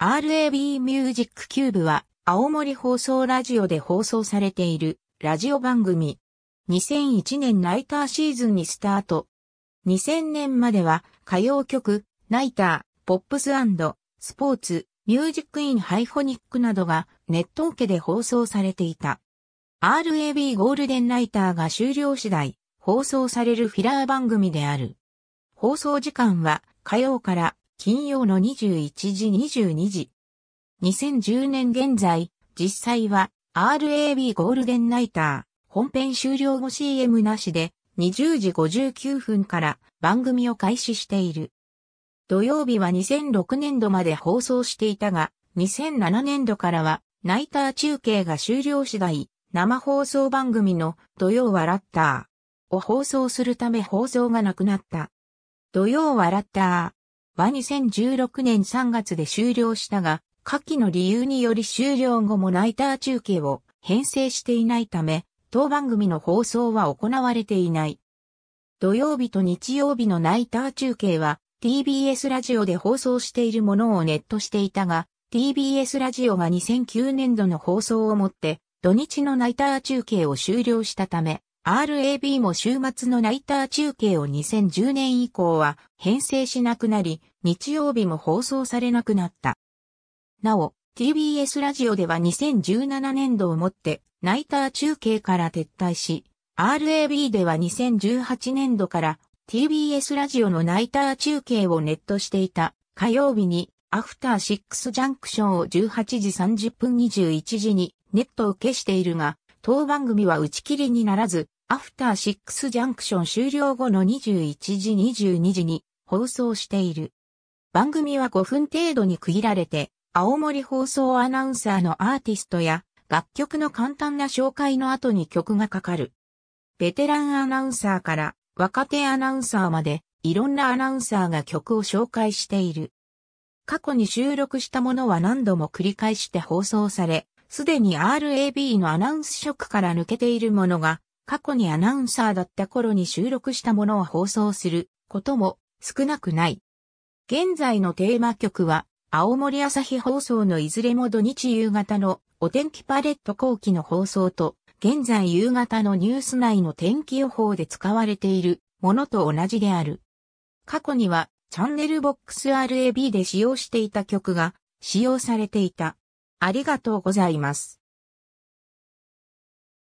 RAB ミュージックキューブは青森放送ラジオで放送されているラジオ番組。2001年ナイターシーズンにスタート。2000年までは歌謡曲、ナイター、ポップススポーツ、ミュージックインハイフォニックなどがネット受けで放送されていた。RAB ゴールデンナイターが終了次第放送されるフィラー番組である。放送時間は火曜から金曜の21時22時。2010年現在、実際は RAB ゴールデンナイター、本編終了後 CM なしで20時59分から番組を開始している。土曜日は2006年度まで放送していたが、2007年度からはナイター中継が終了次第、生放送番組の土曜はラッターを放送するため放送がなくなった。土曜はラッタは2016年3月で終了したが、下記の理由により終了後もナイター中継を編成していないため、当番組の放送は行われていない。土曜日と日曜日のナイター中継は TBS ラジオで放送しているものをネットしていたが、TBS ラジオが2009年度の放送をもって土日のナイター中継を終了したため、RAB も週末のナイター中継を2010年以降は編成しなくなり、日曜日も放送されなくなった。なお、TBS ラジオでは2017年度をもって、ナイター中継から撤退し、RAB では2018年度から TBS ラジオのナイター中継をネットしていた火曜日にアフターシックスジャンクションを18時30分21時にネットを消しているが、当番組は打ち切りにならず、アフターシックスジャンクション終了後の21時22時に放送している。番組は5分程度に区切られて、青森放送アナウンサーのアーティストや楽曲の簡単な紹介の後に曲がかかる。ベテランアナウンサーから若手アナウンサーまでいろんなアナウンサーが曲を紹介している。過去に収録したものは何度も繰り返して放送され、すでに RAB のアナウンス職から抜けているものが、過去にアナウンサーだった頃に収録したものを放送することも少なくない。現在のテーマ曲は、青森朝日放送のいずれも土日夕方のお天気パレット後期の放送と、現在夕方のニュース内の天気予報で使われているものと同じである。過去には、チャンネルボックス RAB で使用していた曲が使用されていた。ありがとうございます。